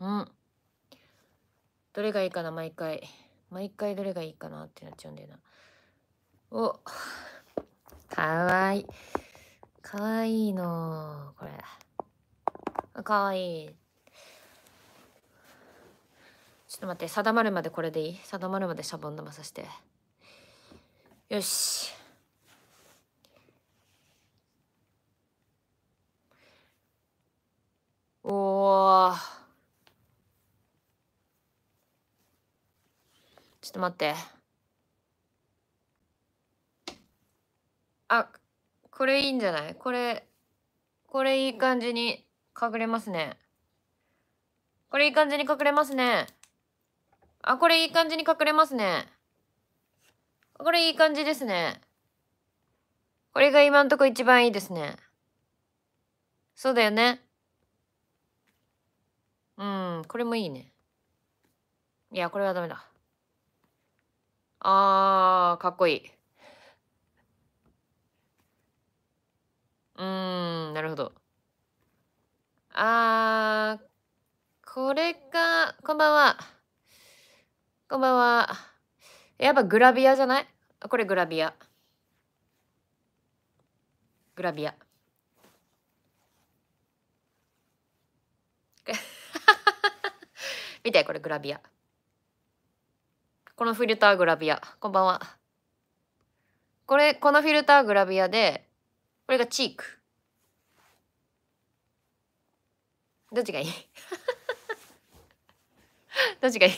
うんどれがいいかな毎回毎回どれがいいかなってなっちゃうんだよなおかわいいかわいいのこれかわいいちょっと待って定まるまでこれでいい定まるまでシャボン玉さしてよしおおちょっと待って。あ、これいいんじゃないこれ、これいい感じに隠れますね。これいい感じに隠れますね。あ、これいい感じに隠れますね。これいい感じですね。これが今んとこ一番いいですね。そうだよね。うん、これもいいね。いや、これはダメだ。あー、かっこいい。うーん、なるほど。あー、これか、こんばんは。こんばんは。やっぱグラビアじゃないこれグラビア。グラビア。見て、これグラビア。このフィルターグラビアこんばんはこれこのフィルターグラビアでこれがチークどっちがいい どっちがいい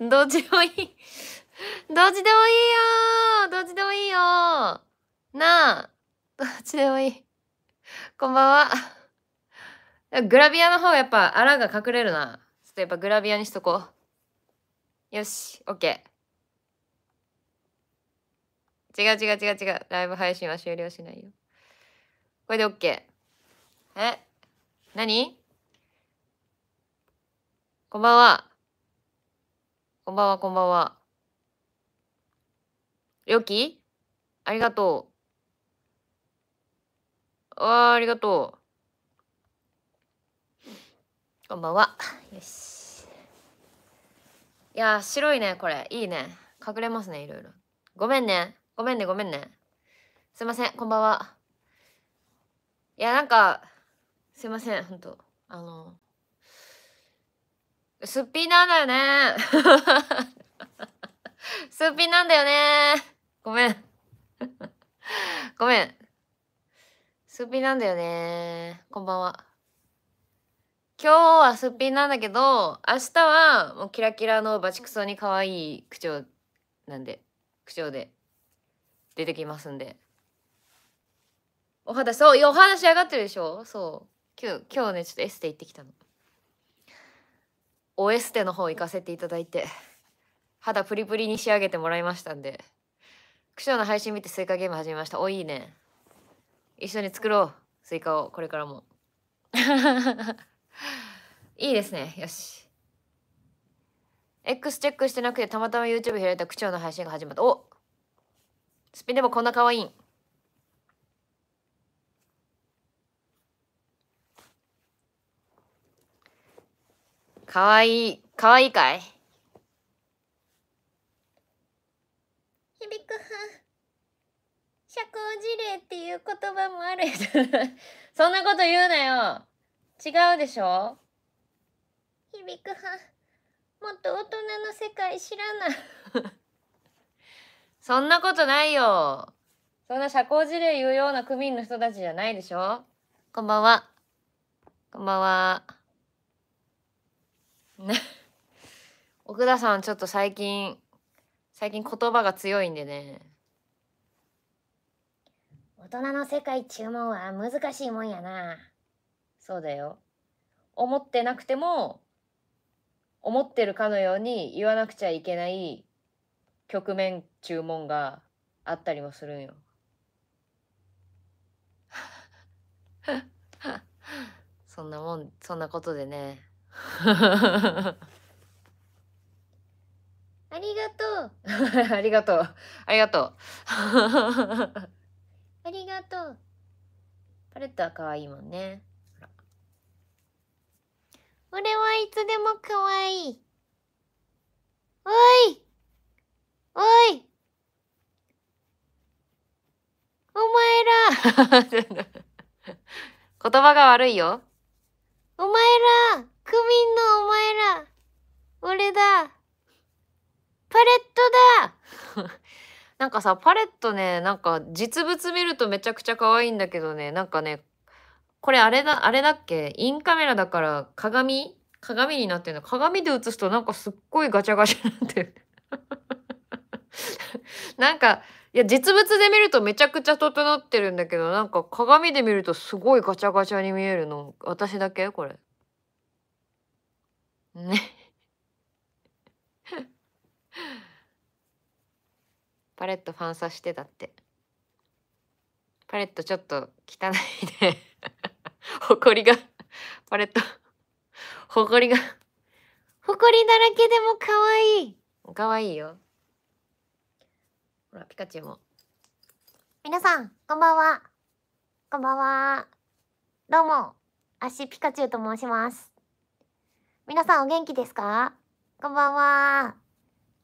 どっちでもいいどっちでもいいよどっちでもいいよなあどっちでもいいこんばんはグラビアの方やっぱあらが隠れるなちょっとやっぱグラビアにしとこうよし、OK。違う違う違う違う。ライブ配信は終了しないよ。これで OK。え何こんばんは。こんばんは、こんばんは。よきありがとう。わあ、ありがとう。こんばんは。よし。いや白いねこれいいね隠れますねいろいろごめんねごめんねごめんねすいませんこんばんはいやなんかすいませんほんとあのすっぴんなんだよね すっぴんなんだよねごめんごめんすっぴんなんだよねこんばんは今日はすっぴんなんだけど明日はもうキラキラのバチクソに可愛い口調なんで口調で出てきますんでお肌そうお肌仕上がってるでしょそう今日今日ねちょっとエステ行ってきたのおエステの方行かせていただいて肌プリプリに仕上げてもらいましたんで区長の配信見てスイカゲーム始めましたおいいね一緒に作ろうスイカをこれからもいいですねよし X チェックしてなくてたまたま YouTube 開いた区長の配信が始まったおスピンでもこんな可愛いんかわいいかわいいかい響く社交辞令っていう言葉もある そんなこと言うなよ違うでしょ響くはもっと大人の世界知らない そんなことないよそんな社交辞令言うような区民の人たちじゃないでしょこんばんはこんばんは 奥田さんちょっと最近最近言葉が強いんでね大人の世界注文は難しいもんやなそうだよ。思ってなくても、思ってるかのように言わなくちゃいけない局面注文があったりもするんよ。そんなもん、そんなことでね。ありがとう。ありがとう。ありがとう。ありがとう。パレットは可愛いもんね。俺はいつでも可愛い。おいおいお前ら 言葉が悪いよ。お前らクミンのお前ら俺だパレットだ なんかさ、パレットね、なんか実物見るとめちゃくちゃ可愛いんだけどね、なんかね、これあれだ、あれだっけインカメラだから鏡鏡になってるの。鏡で映すとなんかすっごいガチャガチャになってる。なんか、いや、実物で見るとめちゃくちゃ整ってるんだけど、なんか鏡で見るとすごいガチャガチャに見えるの。私だけこれ。ね。パレットファンサしてたって。パレットちょっと汚いね ほこりが、パレット。ほこりが、ほこりだらけでも可愛い可愛いいよ。ほら、ピカチュウも。皆さん、こんばんは。こんばんは。どうも、アシピカチュウと申します。皆さんお元気ですかこんばんは。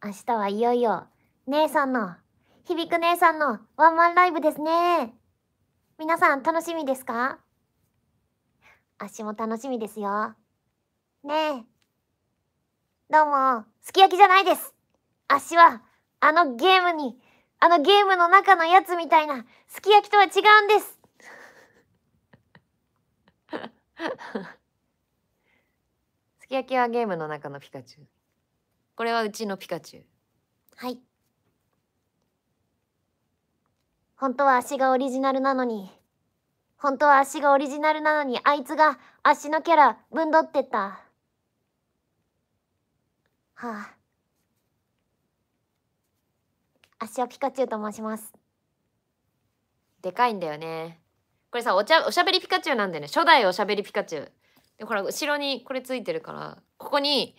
明日はいよいよ、姉さんの、響く姉さんのワンマンライブですね。皆さん楽しみですか足も楽しみですよ。ねえ。どうも、すき焼きじゃないです。足は、あのゲームに、あのゲームの中のやつみたいな、すき焼きとは違うんです。すき焼きはゲームの中のピカチュウ。これはうちのピカチュウ。はい。本当は足がオリジナルなのに本当は足がオリジナルなのにあいつが足のキャラぶんどってた。はあ。足はピカチュウと申します。でかいんだよね。これさお茶おしゃべりピカチュウなんだよね初代おしゃべりピカチュウでほら後ろにこれついてるからここに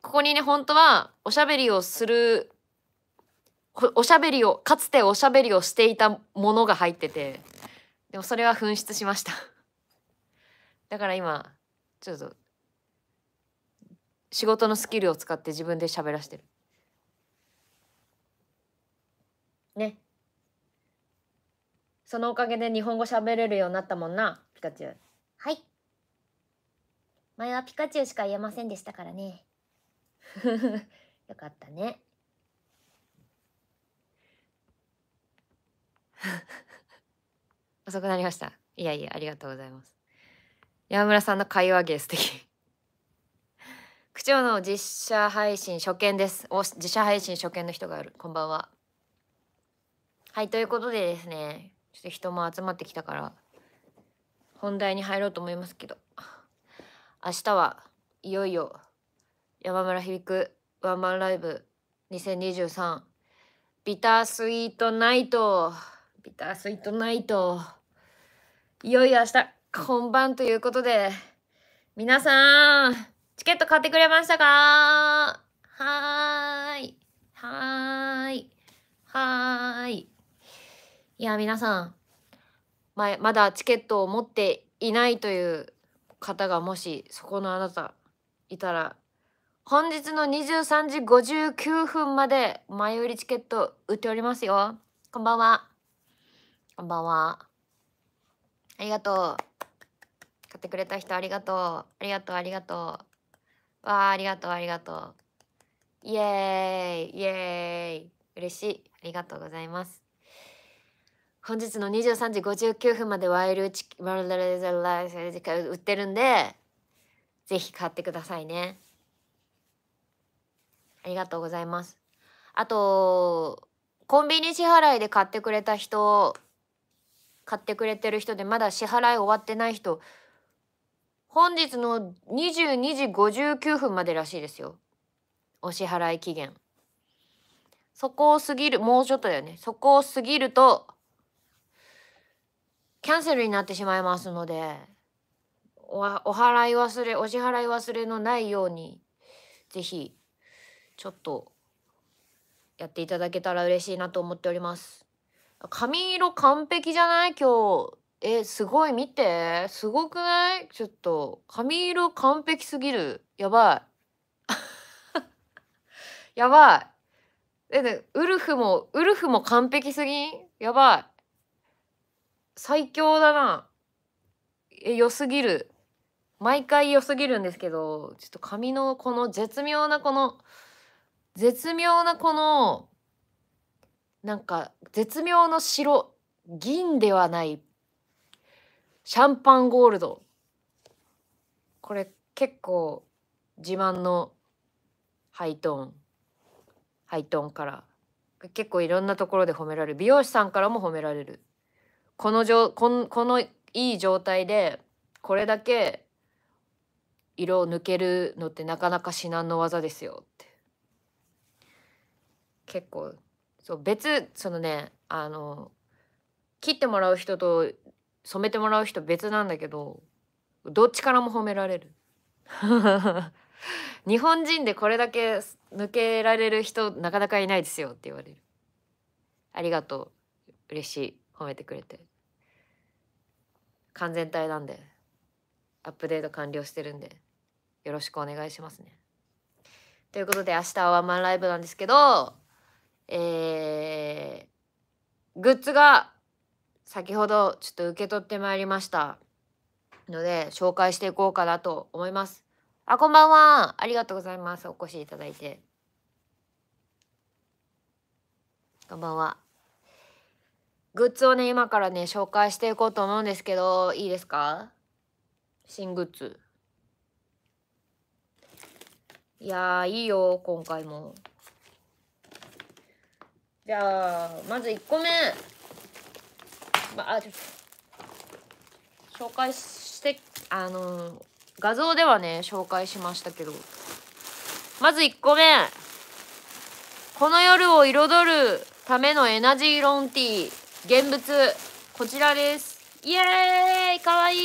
ここにね本当はおしゃべりをするおしゃべりをかつておしゃべりをしていたものが入っててでもそれは紛失しましただから今ちょっと仕事のスキルを使って自分で喋らしてるねそのおかげで日本語喋れるようになったもんなピカチュウはい前はピカチュウしか言えませんでしたからね よかったね 遅くなりました。いやいや、ありがとうございます。山村さんの会話芸素敵。区 長の実写配信初見です。お、実写配信初見の人がいる。こんばんは。はい、ということでですね、ちょっと人も集まってきたから、本題に入ろうと思いますけど、明日はいよいよ山村響くワンマンライブ2023ビタースイートナイトビタースイートナイトいよいよ明日、本番ということで、皆さん、チケット買ってくれましたかはーい。はーい。はーい。いや、皆さん、ま、まだチケットを持っていないという方がもし、そこのあなた、いたら、本日の23時59分まで前売りチケット売っておりますよ。こんばんは。こんばんは。ありがとう。買ってくれた人ありがとう。ありがとう、ありがとう。わあ、ありがとう、ありがとう。イエーイ、イエーイ。嬉しい。ありがとうございます。本日の23時59分までワイルチキン、売ってるんで、ぜひ買ってくださいね。ありがとうございます。あと、コンビニ支払いで買ってくれた人買ってくれてる人でまだ支払い終わってない人本日の22時59分までらしいですよお支払い期限そこを過ぎるもうちょっとだよねそこを過ぎるとキャンセルになってしまいますのでおお払い忘れお支払い忘れのないように是非ちょっとやっていただけたら嬉しいなと思っております。髪色完璧じゃない今日。え、すごい見て。すごくないちょっと。髪色完璧すぎる。やばい。やばい。え、ね、ウルフも、ウルフも完璧すぎんやばい。最強だな。え、良すぎる。毎回良すぎるんですけど、ちょっと髪のこの絶妙なこの、絶妙なこのなんか絶妙の白銀ではないシャンパンゴールドこれ結構自慢のハイトーンハイトーンから結構いろんなところで褒められる美容師さんからも褒められるこのじょこのこのいい状態でこれだけ色を抜けるのってなかなか至難の技ですよって結構そう別そのねあの切ってもらう人と染めてもらう人別なんだけどどっちからも褒められる 日本人でこれだけ抜けられる人なかなかいないですよって言われるありがとう嬉しい褒めてくれて完全体なんでアップデート完了してるんでよろしくお願いしますねということで明日はワンマンライブなんですけどえー、グッズが先ほどちょっと受け取ってまいりましたので紹介していこうかなと思います。あ、こんばんは。ありがとうございます。お越しいただいて。こんばんは。グッズをね、今からね、紹介していこうと思うんですけど、いいですか新グッズ。いやいいよ、今回も。じゃあまず1個目、まあ、紹介してあの画像ではね紹介しましたけどまず1個目この夜を彩るためのエナジーロンティー現物こちらですイエーイかわいい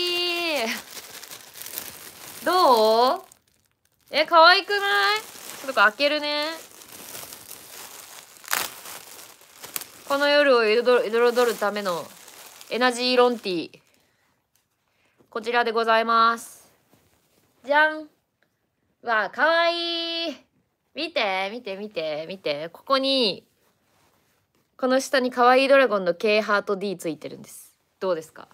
どうえ可愛くないちょっと開けるねこの夜を彩るためのエナジーロンティー。こちらでございます。じゃんわあ、かわいい見て、見て、見て、見て。ここに、この下にかわいいドラゴンの K ハート D ついてるんです。どうですか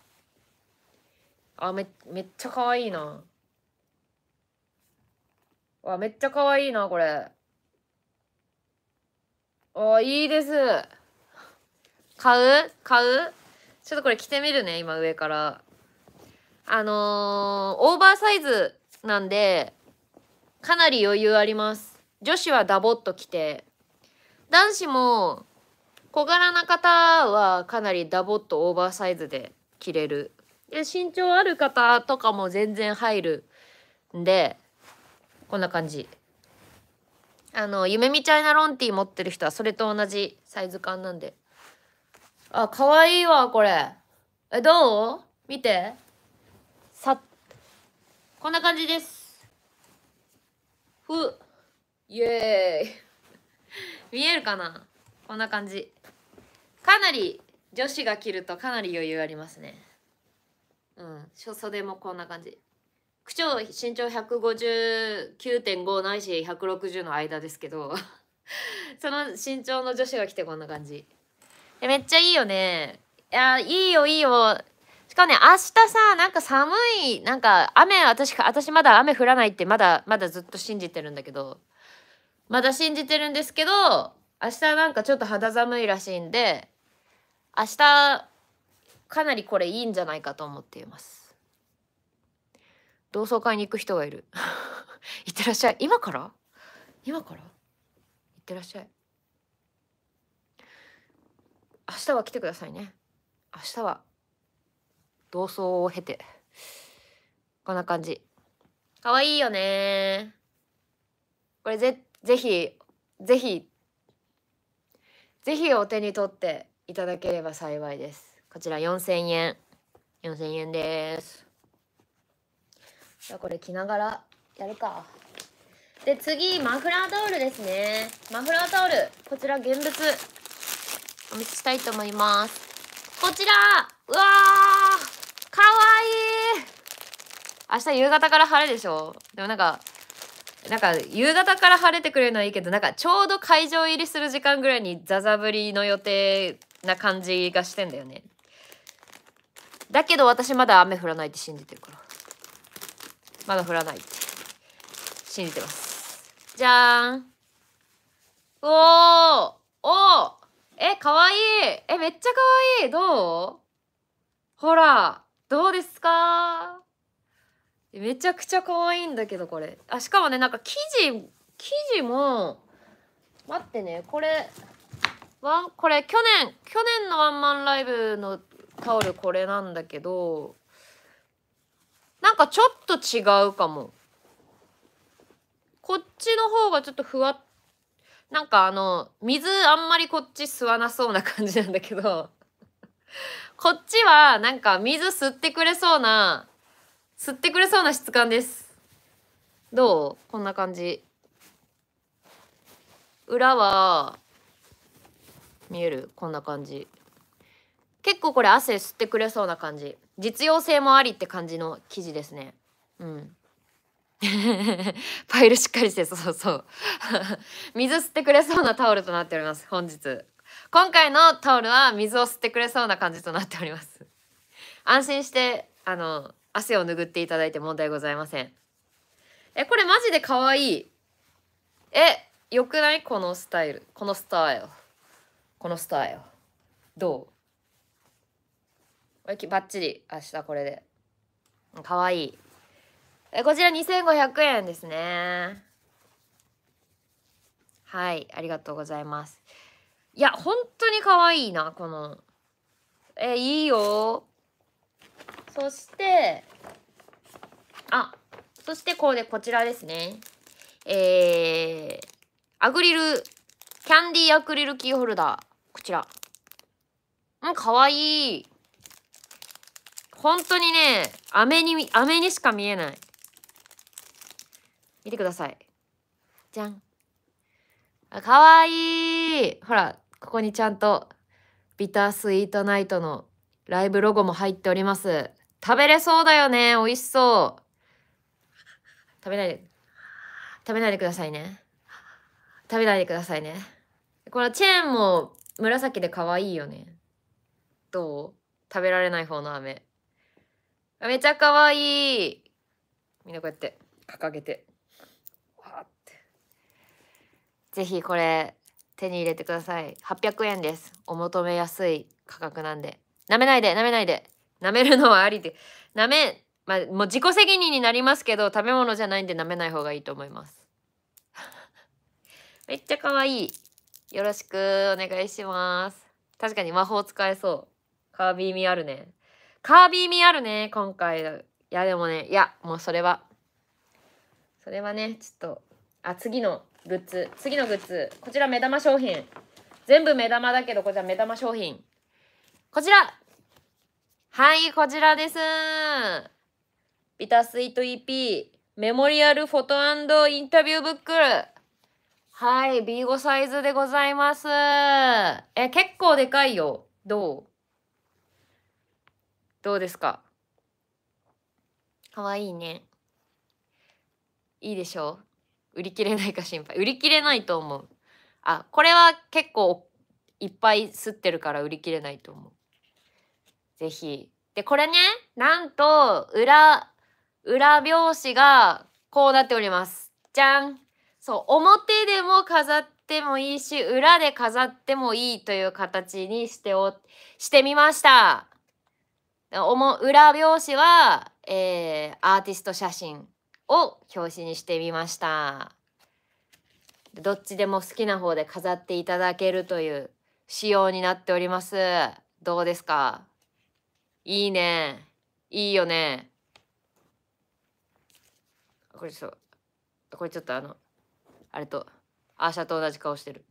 あ、め、めっちゃかわいいな。わ、めっちゃかわいいな、これ。あ、いいです。買う買うちょっとこれ着てみるね、今上から。あのー、オーバーサイズなんで、かなり余裕あります。女子はダボっと着て、男子も小柄な方はかなりダボっとオーバーサイズで着れる。で、身長ある方とかも全然入るんで、こんな感じ。あの、夢見チャイナロンティー持ってる人はそれと同じサイズ感なんで。あ、かわいいわ、これ。え、どう見て。さこんな感じです。ふ。イエーイ。見えるかなこんな感じ。かなり、女子が着るとかなり余裕ありますね。うん。袖もこんな感じ。区長身長159.5ないし160の間ですけど その身長の女子が来てこんな感じめっちゃいいよねいやいいよいいよしかもね明日さなんか寒いなんか雨私私まだ雨降らないってまだまだずっと信じてるんだけどまだ信じてるんですけど明日なんかちょっと肌寒いらしいんで明日かなりこれいいんじゃないかと思っています同窓会に行く人がいるい ってらっしゃい今から今からいってらっしゃい明日は来てくださいね明日は同窓を経てこんな感じかわいいよねこれぜぜひぜひぜひお手に取っていただければ幸いですこちら4000円4000円ですじゃあこれ着ながらやるかで次マフラータオルですねマフラータオルこちら現物お見せしたいと思います。こちらうわーかわいい明日夕方から晴れでしょでもなんか、なんか夕方から晴れてくれるのはいいけど、なんかちょうど会場入りする時間ぐらいにザザ降りの予定な感じがしてんだよね。だけど私まだ雨降らないって信じてるから。まだ降らないって信じてます。じゃーん。おーおーえ、かわいいえ、めっちゃかわいいどうほら、どうですかめちゃくちゃ可愛いんだけど、これ。あ、しかもね、なんか生地、生地も、待ってね、これ、ワン、これ去年、去年のワンマンライブのタオルこれなんだけど、なんかちょっと違うかも。こっちの方がちょっとふわっなんかあの、水あんまりこっち吸わなそうな感じなんだけど、こっちはなんか水吸ってくれそうな、吸ってくれそうな質感です。どうこんな感じ。裏は、見えるこんな感じ。結構これ汗吸ってくれそうな感じ。実用性もありって感じの生地ですね。うん。パ イルしっかりしてそうそう 水吸ってくれそうなタオルとなっております本日今回のタオルは水を吸ってくれそうな感じとなっております安心してあの汗を拭っていただいて問題ございませんえこれマジで可愛いえよくないこのスタイルこのスタイルこのスタイルどうバッチリ明日これで可愛いいえこちら2500円ですねはいありがとうございますいや本当に可愛いなこのえいいよそしてあそしてこうでこちらですねえー、アクリルキャンディーアクリルキーホルダーこちらうんかわいい本当にね飴に飴にしか見えない見てくださいじゃんあかわいいほらここにちゃんとビタースイートナイトのライブロゴも入っております食べれそうだよね美味しそう食べないで食べないでくださいね食べないでくださいねこのチェーンも紫で可愛いよねどう食べられない方の飴めちゃ可愛いみんなこうやって掲げてぜひこれ手に入れてください800円ですお求めやすい価格なんで舐めないで舐めないで舐めるのはありで舐めまあもう自己責任になりますけど食べ物じゃないんで舐めない方がいいと思います めっちゃ可愛いよろしくお願いします確かに魔法使えそうカービィ味あるねカービィ味あるね今回いやでもねいやもうそれはそれはねちょっとあ次のグッズ次のグッズこちら目玉商品全部目玉だけどこちら目玉商品こちらはいこちらですビタスイート EP メモリアルフォトインタビューブックはい B5 サイズでございますえ結構でかいよどうどうですかかわいいねいいでしょう売り切れないか心配売り切れないと思うあこれは結構いっぱい吸ってるから売り切れないと思う是非でこれねなんと裏裏表紙がこうなっておりますじゃんそう表でも飾ってもいいし裏で飾ってもいいという形にしておしてみましたおも裏表紙は、えー、アーティスト写真を表紙にしてみました。どっちでも好きな方で飾っていただけるという仕様になっております。どうですかいいね。いいよね。これちょっと、これちょっとあの、あれと、アーシャと同じ顔してる。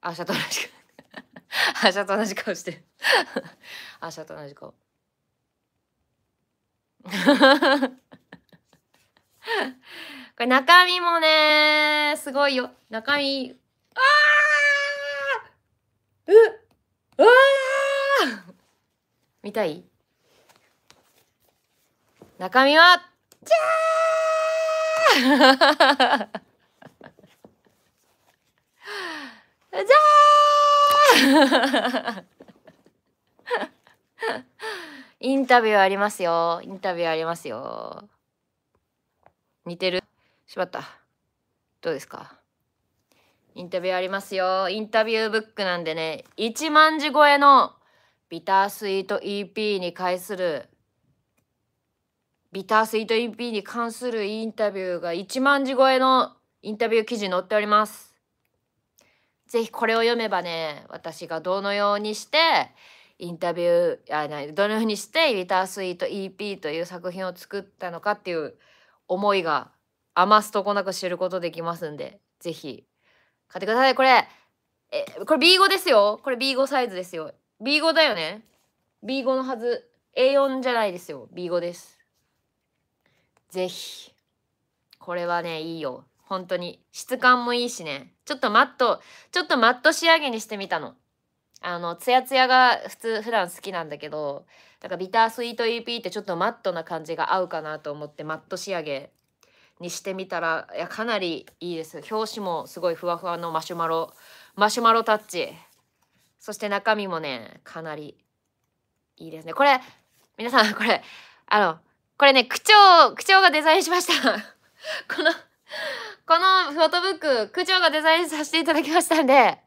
アーシャと同じ顔。アーシャと同じ顔してる。アーシャと同じ顔。これ中身もねすごいよ中身あーうあー見たい中身はじゃー じゃーインタビューありますよ。インタビューありますよ。似てるしまった。どうですかインタビューありますよ。インタビューブックなんでね、1万字超えのビタースイート EP に対する、ビタースイート EP に関するインタビューが1万字超えのインタビュー記事載っております。ぜひこれを読めばね、私がどのようにして、インタビューあなどのようにして「ウィタースイート EP」という作品を作ったのかっていう思いが余すとこなく知ることできますんで是非買ってくださいこれえこれ B5 ですよこれ B5 サイズですよ B5 だよね B5 のはず A4 じゃないですよ B5 です是非これはねいいよ本当に質感もいいしねちょっとマットちょっとマット仕上げにしてみたのあのツヤツヤが普通普段好きなんだけどなんかビタースイート EP ってちょっとマットな感じが合うかなと思ってマット仕上げにしてみたらいやかなりいいです表紙もすごいふわふわのマシュマロマシュマロタッチそして中身もねかなりいいですねこれ皆さんこれあのこれね区長区長がデザインしました このこのフォトブック区長がデザインさせていただきましたんで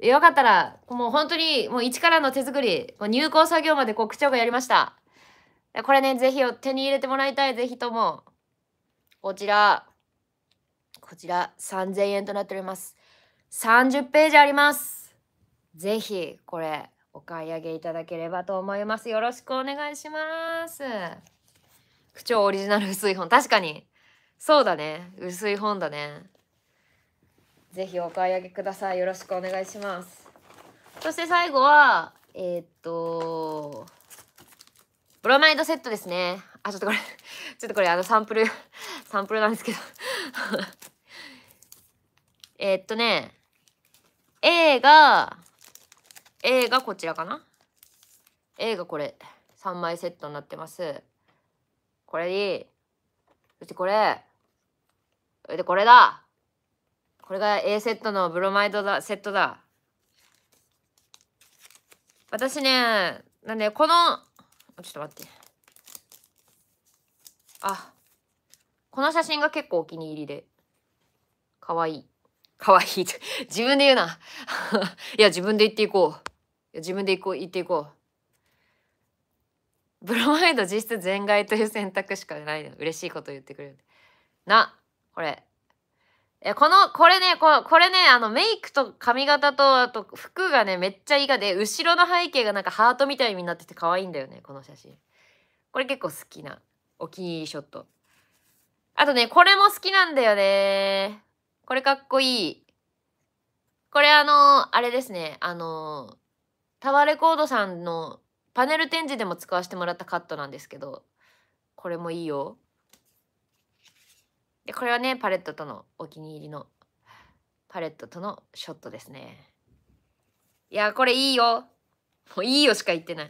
よかったら、もう本当に、もう一からの手作り、もう入稿作業までこう、区長がやりました。これね、ぜひ手に入れてもらいたい、ぜひとも。こちら、こちら、3000円となっております。30ページあります。ぜひ、これ、お買い上げいただければと思います。よろしくお願いします。区長オリジナル薄い本。確かに。そうだね。薄い本だね。ぜひお買い上げくださいよろしくお願いしますそして最後はえー、っとブロマイドセットですねあちょっとこれ ちょっとこれあのサンプル サンプルなんですけど えっとね A が A がこちらかな A がこれ3枚セットになってますこれにそしてこれそしてこれだこれが A セットのブロマイドだセットだ私ねなんでこのちょっと待ってあこの写真が結構お気に入りでかわいいかわいい自分で言うな いや自分で言っていこういや自分で言こう言っていこうブロマイド実質全外という選択しかないの嬉しいこと言ってくれるなこれえ、この、これね、ここれね、あの、メイクと髪型と、あと服がね、めっちゃいいがで、後ろの背景がなんかハートみたいになってて可愛いんだよね、この写真。これ結構好きな、お気に入りショット。あとね、これも好きなんだよね。これかっこいい。これあの、あれですね、あの、タワーレコードさんのパネル展示でも使わせてもらったカットなんですけど、これもいいよ。でこれはねパレットとのお気に入りのパレットとのショットですねいやこれいいよもういいよしか言ってない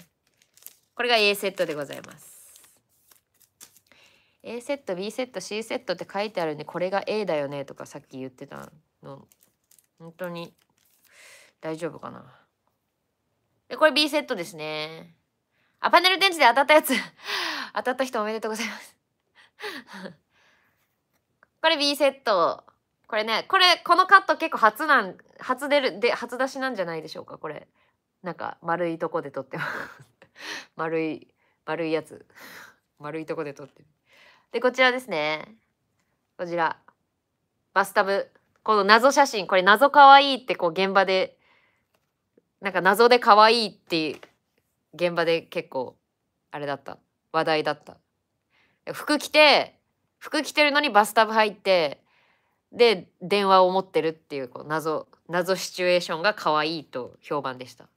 これが A セットでございます A セット B セット C セットって書いてあるんでこれが A だよねとかさっき言ってたの本当に大丈夫かなでこれ B セットですねあパネル電池で当たったやつ 当たった人おめでとうございますこれ B セットこれねこれこのカット結構初なん初出るで初出しなんじゃないでしょうかこれなんか丸いとこで撮ってます 丸い丸いやつ 丸いとこで撮ってるでこちらですねこちらバスタブこの謎写真これ謎かわいいってこう現場でなんか謎でかわいいって現場で結構あれだった話題だった服着て服着てるのにバスタブ入ってで電話を持ってるっていうこう謎謎シチュエーションが可愛いと評判でした。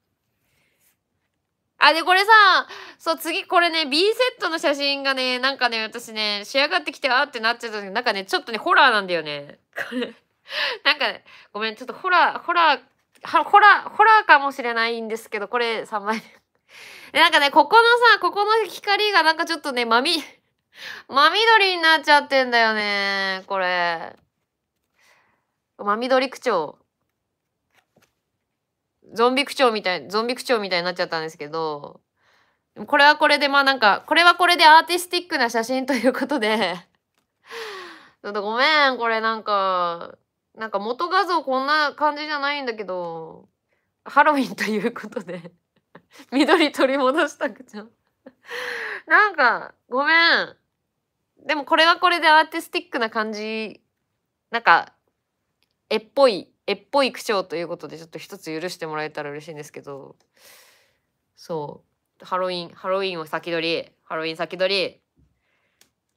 あ、で、これさ、そう、次これね、B セットの写真がね、なんかね、私ね、仕上がってきて、あってなっちゃった時なんかね、ちょっとね、ホラーなんだよね。これ。なんか、ね、ごめん、ちょっとホラー、ホラー、ホラー、ホラーかもしれないんですけど、これ3枚目。なんかね、ここのさ、ここの光がなんかちょっとね、まみ、真緑になっちゃってんだよねこれ真緑区長ゾンビ区長みたいゾンビ区長みたいになっちゃったんですけどこれはこれでまあなんかこれはこれでアーティスティックな写真ということで ちょっとごめんこれなんかなんか元画像こんな感じじゃないんだけどハロウィンということで 緑取り戻したくちゃなんかごめんでもこれはこれでアーティスティックな感じなんか絵っぽい絵っぽい口調ということでちょっと一つ許してもらえたら嬉しいんですけどそうハロウィンハロウィンを先取りハロウィン先取り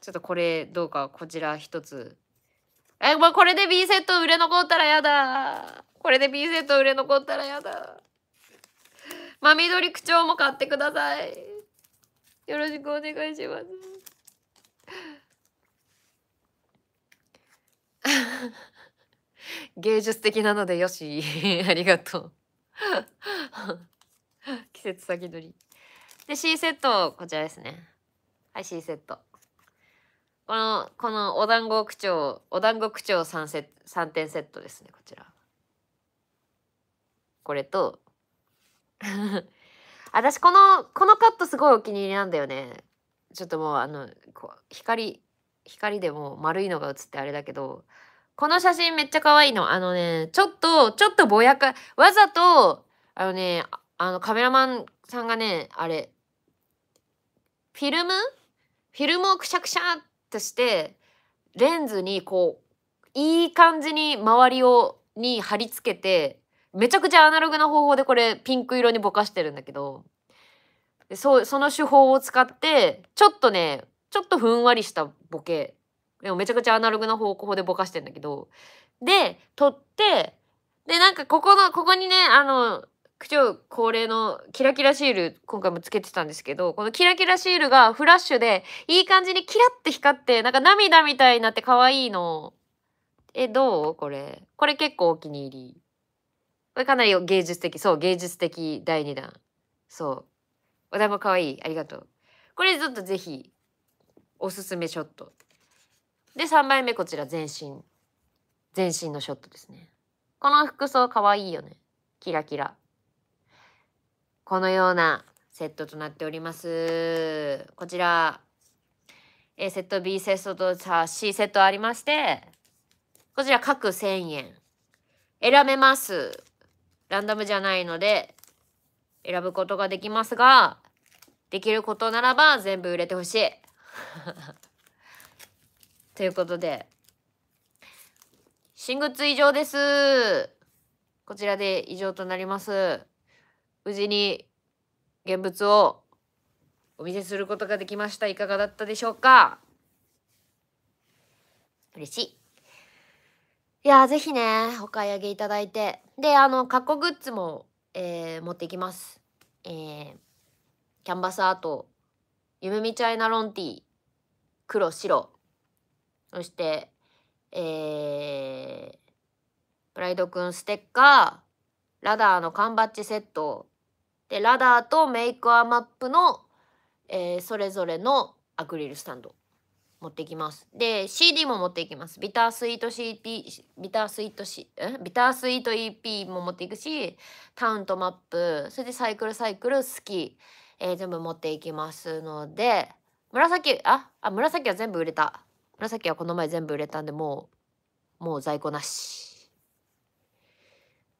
ちょっとこれどうかこちら一つえもうこれで B セット売れ残ったらやだこれで B セット売れ残ったらやだ真緑口調も買ってくださいよろしくお願いします 芸術的なのでよし ありがとう 季節先取りで C セットこちらですねはい C セットこのこのお団子口調お団子口調 3, セ3点セットですねこちらこれと私このこのカットすごいお気に入りなんだよねちょっともうあの光光でも丸いのが写ってあれだけど、この写真めっちゃ可愛いの。あのね、ちょっと、ちょっとぼやか、わざと、あのね、あのカメラマンさんがね、あれ、フィルムフィルムをくしゃくしゃっとして、レンズにこう、いい感じに周りを、に貼り付けて、めちゃくちゃアナログな方法でこれピンク色にぼかしてるんだけど、でそその手法を使って、ちょっとね、ちょっとふんわりしたボケでもめちゃくちゃアナログな方向でぼかしてんだけどで撮ってでなんかここのここにねあの区長恒例のキラキラシール今回もつけてたんですけどこのキラキラシールがフラッシュでいい感じにキラって光ってなんか涙みたいになって可愛いのえどうこれこれ結構お気に入りこれかなり芸術的そう芸術的第2弾そうお題も可愛いありがとうこれちょっとぜひおすすめショットで3枚目こちら全身全身のショットですねこの服装かわいいよねキラキラこのようなセットとなっておりますこちら A セット B セットと C セットありましてこちら各1000円選べますランダムじゃないので選ぶことができますができることならば全部売れてほしい ということで、新グッズ以上です。こちらで以上となります。無事に現物をお見せすることができました。いかがだったでしょうか嬉しい。いやぜひね、お買い上げいただいて。で、あの、過去グッズも、えー、持ってきます。えー、キャンバスアートゆめみチャイナロンティー黒白そしてえー、プライドくんステッカーラダーの缶バッジセットでラダーとメイクアマップの、えー、それぞれのアクリルスタンド持ってきます。で CD も持っていきます。ビタースイート CD ビタースイートしえビタースイート EP も持っていくしタウントマップそしてサイクルサイクルスキーえー、全部持っていきますので、紫、あ、あ、紫は全部売れた。紫はこの前全部売れたんで、もう、もう在庫なし。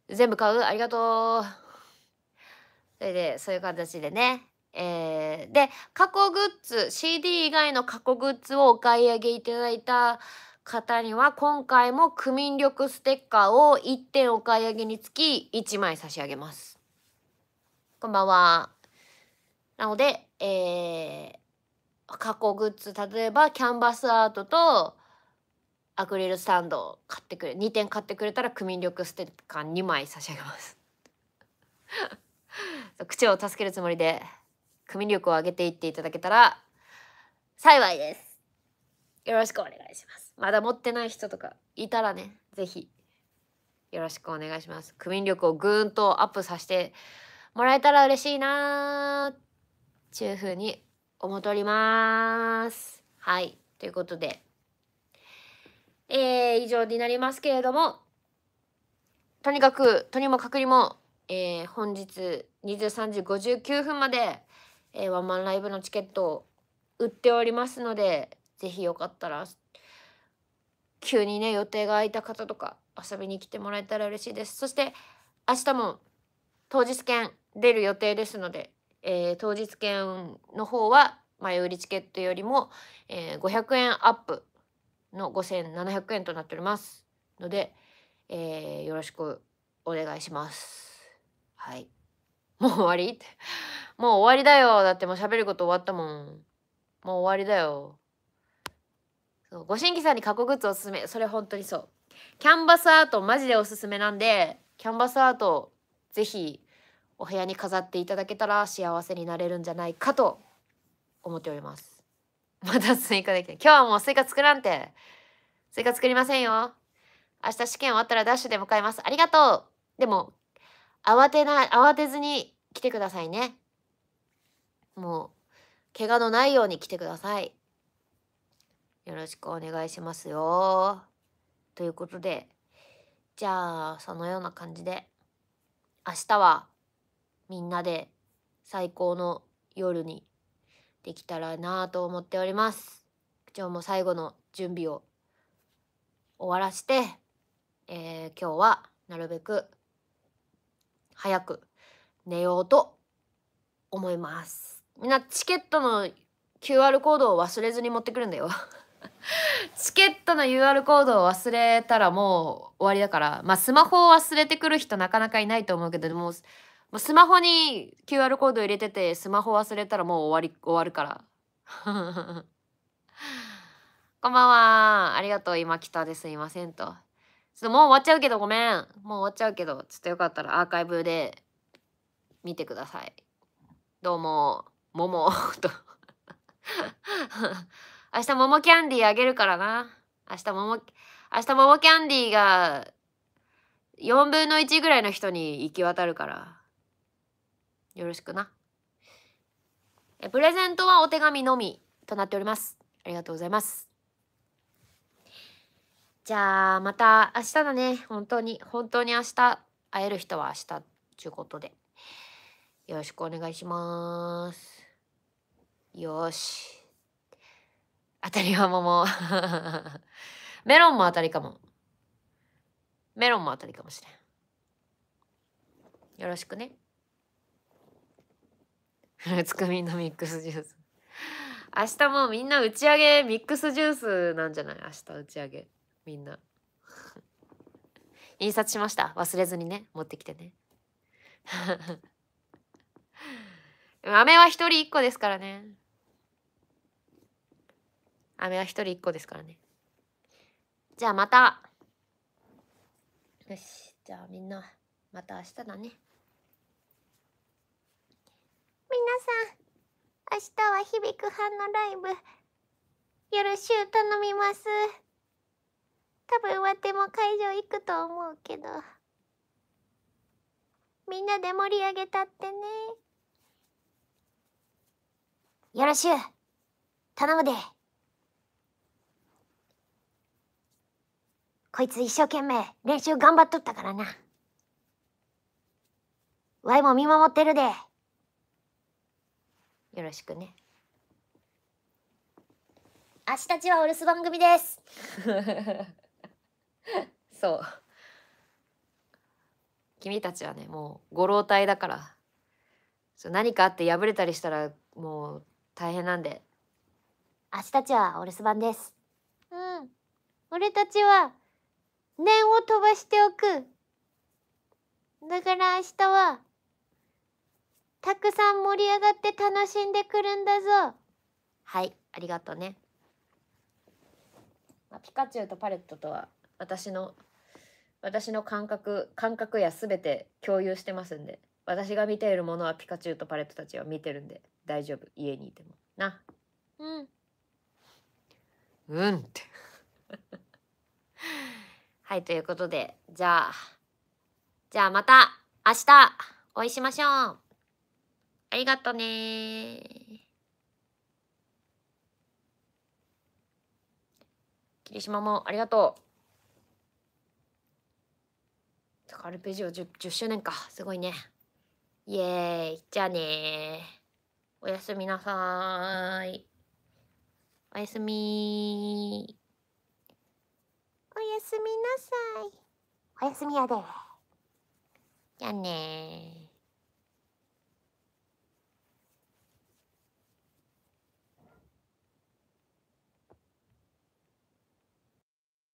全部買うありがとう。それで、そういう形でね。えー、で、過去グッズ、CD 以外の過去グッズをお買い上げいただいた方には、今回も区民力ステッカーを1点お買い上げにつき1枚差し上げます。こんばんは。なので、えー、過去グッズ例えばキャンバスアートとアクリルスタンドを買ってくれ2点買ってくれたら区民力ステッカー2枚差し上げます 口を助けるつもりで区民力を上げていっていただけたら幸いですよろしくお願いしますまだ持ってない人とかいたらねぜひ、よろしくお願いします区民力をぐーんとアップさせてもらえたら嬉しいなーちゅうふうに思っております。はい。ということで、えー、以上になりますけれども、とにかく、とにもかくにも、えー、本日23時59分まで、えー、ワンマンライブのチケットを売っておりますので、ぜひよかったら、急にね、予定が空いた方とか遊びに来てもらえたら嬉しいです。そして、明日も当日券出る予定ですので、えー、当日券の方は前売りチケットよりも、えー、500円アップの5700円となっておりますので、えー、よろしくお願いします。はい。もう終わり もう終わりだよ。だってもう喋ること終わったもん。もう終わりだよ。そうご新規さんに過去グッズおすすめ。それ本当にそう。キャンバスアートマジでおすすめなんで、キャンバスアートぜひお部屋に飾っていただけたら幸せになれるんじゃないかと思っております。またスイカできて今日はもうスイカ作らんて。スイカ作りませんよ。明日試験終わったらダッシュで向かいます。ありがとう。でも、慌てない、慌てずに来てくださいね。もう、怪我のないように来てください。よろしくお願いしますよ。ということで、じゃあ、そのような感じで、明日はみんなで最高の夜にできたらなと思っております。今日も最後の準備を終わらして、えー、今日はなるべく早く寝ようと思います。みんなチケットの QR コードを忘れずに持ってくるんだよ チケットの UR コードを忘れたらもう終わりだから、まあスマホを忘れてくる人なかなかいないと思うけど、でもうもうスマホに QR コード入れててスマホ忘れたらもう終わり終わるから こんばんはありがとう今来たですいませんとちょっともう終わっちゃうけどごめんもう終わっちゃうけどちょっとよかったらアーカイブで見てくださいどうもももと 明日もキャンディーあげるからな明日も明日もキャンディーが4分の1ぐらいの人に行き渡るからよろしくなえプレゼントはお手紙のみとなっておりますありがとうございますじゃあまた明日だね本当に本当に明日会える人は明日ちゅうことでよろしくお願いしますよし当たりは桃 メロンも当たりかもメロンも当たりかもしれんよろしくねフルーツクミンのミックスジュース。明日もみんな打ち上げミックスジュースなんじゃない明日打ち上げみんな 印刷しました忘れずにね持ってきてね飴 は一人一個ですからね飴は一人一個ですからねじゃあまたよしじゃあみんなまた明日だね日は響く班のライブよろしゅう頼みます多分わても会場行くと思うけどみんなで盛り上げたってねよろしゅう頼むでこいつ一生懸命練習頑張っとったからなワイも見守ってるで。よろしくね明日ちはお留守番組です そう君たちはねもうご老体だからそう何かあって破れたりしたらもう大変なんで明日ちはお留守番ですうん俺たちは念を飛ばしておくだから明日はたくさん盛り上がって楽しんでくるんだぞはいありがとうね、まあ、ピカチュウとパレットとは私の私の感覚感覚や全て共有してますんで私が見ているものはピカチュウとパレットたちは見てるんで大丈夫家にいてもなうんうんって はいということでじゃあじゃあまた明日お会いしましょうありがとね霧島もありがとう。そか、アルペジオ 10, 10周年か。すごいね。イエーイ。じゃあねおやすみなさーい。おやすみおやすみなさい。おやすみやで。じゃあね